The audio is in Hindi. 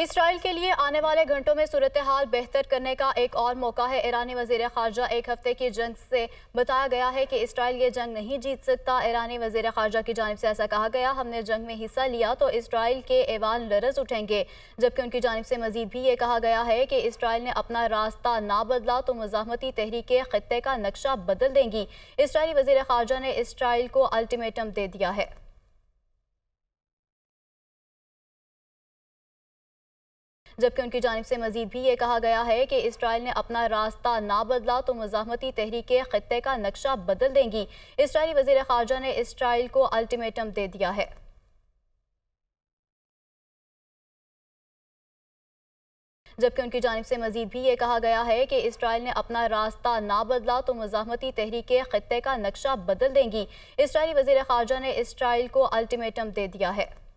इसराइल के लिए आने वाले घंटों में सूरत हाल बेहतर करने का एक और मौका है ईरानी वजीर खारजा एक हफ्ते की जंग से बताया गया है कि इसराइल ये जंग नहीं जीत सकता ईरानी वजीर खारजा की जानब से ऐसा कहा गया हमने जंग में हिस्सा लिया तो इसराइल के ऐवान लरज उठेंगे जबकि उनकी जानब से मजीद भी ये कहा गया है कि इसराइल ने अपना रास्ता ना बदला तो मजामती तहरीक खत्े का नक्शा बदल देंगी इसराइली वजी खारजा ने इसराइल को अल्टीमेटम दे दिया है जबकि उनकी जानब से मजीद भी ये कहा गया है कि इसराइल ने अपना रास्ता ना बदला तो मजामती तहरीक खत्े का नक्शा बदल देंगी इसराइली वजीर खारजा ने इसराइल को अल्टीमेटम दे दिया है जबकि उनकी जानब से मजीद भी ये कहा गया है कि इसराइल ने अपना रास्ता ना बदला तो मजामती तहरीक खत्े का नक्शा बदल देंगी इसराइली वजीर खारजा ने इसराइल को अल्टीमेटम दे दिया है